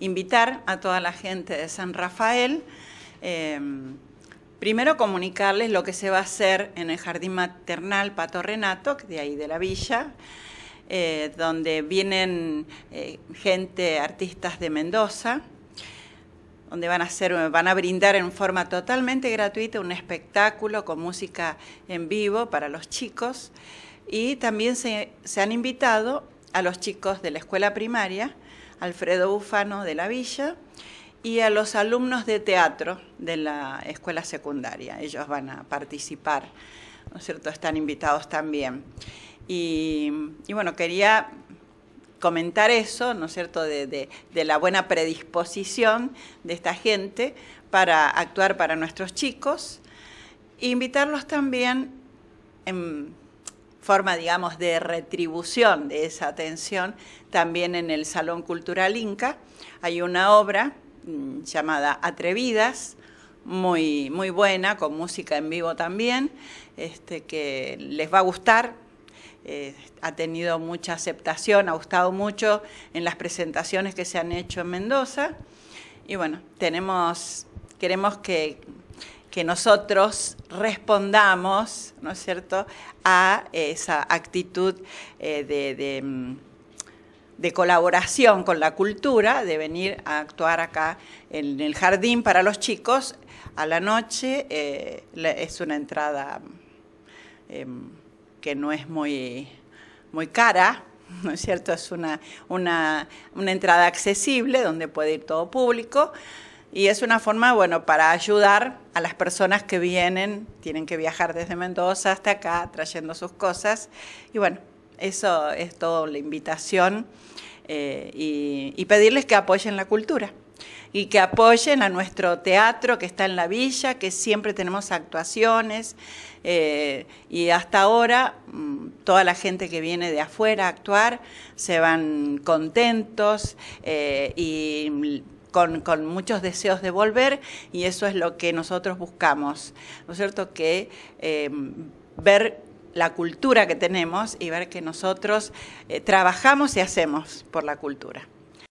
invitar a toda la gente de San Rafael, eh, primero comunicarles lo que se va a hacer en el Jardín Maternal Pato Renato, de ahí de la villa, eh, donde vienen eh, gente, artistas de Mendoza, donde van a, hacer, van a brindar en forma totalmente gratuita un espectáculo con música en vivo para los chicos. Y también se, se han invitado a los chicos de la escuela primaria, Alfredo Bufano de la Villa, y a los alumnos de teatro de la escuela secundaria. Ellos van a participar, ¿no es cierto? Están invitados también. Y, bueno, quería comentar eso, ¿no es cierto?, de, de, la buena predisposición de esta gente para actuar para nuestros chicos, e invitarlos también en forma, digamos, de retribución de esa atención, también en el Salón Cultural Inca hay una obra mm, llamada Atrevidas, muy, muy buena, con música en vivo también, este, que les va a gustar. Eh, ha tenido mucha aceptación, ha gustado mucho en las presentaciones que se han hecho en Mendoza. Y bueno, tenemos, queremos que que nosotros respondamos, ¿no es cierto?, a esa actitud eh, mm, de, colaboración con la cultura, de venir a actuar acá en el jardín para los chicos a la noche. Eh, es una entrada mm, em, que no es muy, muy cara, ¿no es cierto? Es una entrada accesible donde puede ir todo público. Y es una forma, bueno, para ayudar a las personas que vienen, tienen que viajar desde Mendoza hasta acá trayendo sus cosas. Y bueno, eso es todo, la invitación eh, y, pedirles que apoyen la cultura y que apoyen a nuestro teatro que está en la villa, que siempre tenemos actuaciones eh, y hasta ahora mm, toda la gente que viene de afuera a actuar se van contentos eh, y con, muchos deseos de volver y eso es lo que nosotros buscamos, ¿no es cierto? Que em, ver la cultura que tenemos y ver que nosotros eh, trabajamos y hacemos por la cultura.